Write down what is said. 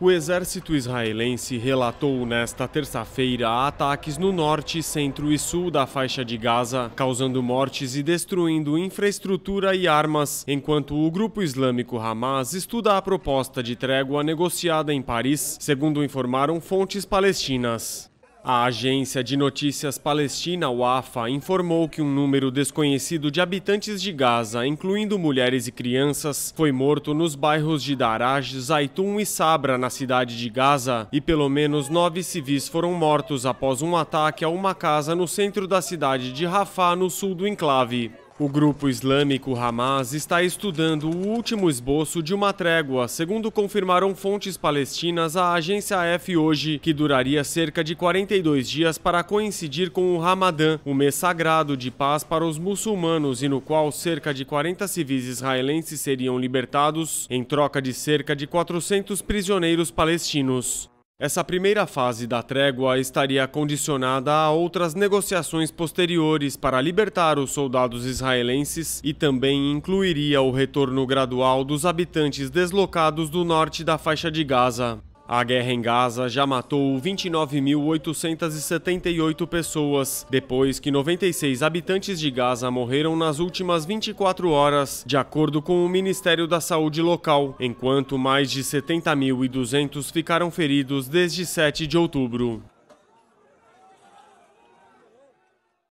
O exército israelense relatou nesta terça-feira ataques no norte, centro e sul da faixa de Gaza, causando mortes e destruindo infraestrutura e armas, enquanto o grupo islâmico Hamas estuda a proposta de trégua negociada em Paris, segundo informaram fontes palestinas. A agência de notícias palestina Wafa informou que um número desconhecido de habitantes de Gaza, incluindo mulheres e crianças, foi morto nos bairros de Daraj, Zaitun e Sabra, na cidade de Gaza, e pelo menos nove civis foram mortos após um ataque a uma casa no centro da cidade de Rafah, no sul do enclave. O grupo islâmico Hamas está estudando o último esboço de uma trégua, segundo confirmaram fontes palestinas à agência F hoje, que duraria cerca de 42 dias para coincidir com o Ramadã, o mês sagrado de paz para os muçulmanos e no qual cerca de 40 civis israelenses seriam libertados em troca de cerca de 400 prisioneiros palestinos. Essa primeira fase da trégua estaria condicionada a outras negociações posteriores para libertar os soldados israelenses e também incluiria o retorno gradual dos habitantes deslocados do norte da faixa de Gaza. A guerra em Gaza já matou 29.878 pessoas, depois que 96 habitantes de Gaza morreram nas últimas 24 horas, de acordo com o Ministério da Saúde local, enquanto mais de 70.200 ficaram feridos desde 7 de outubro.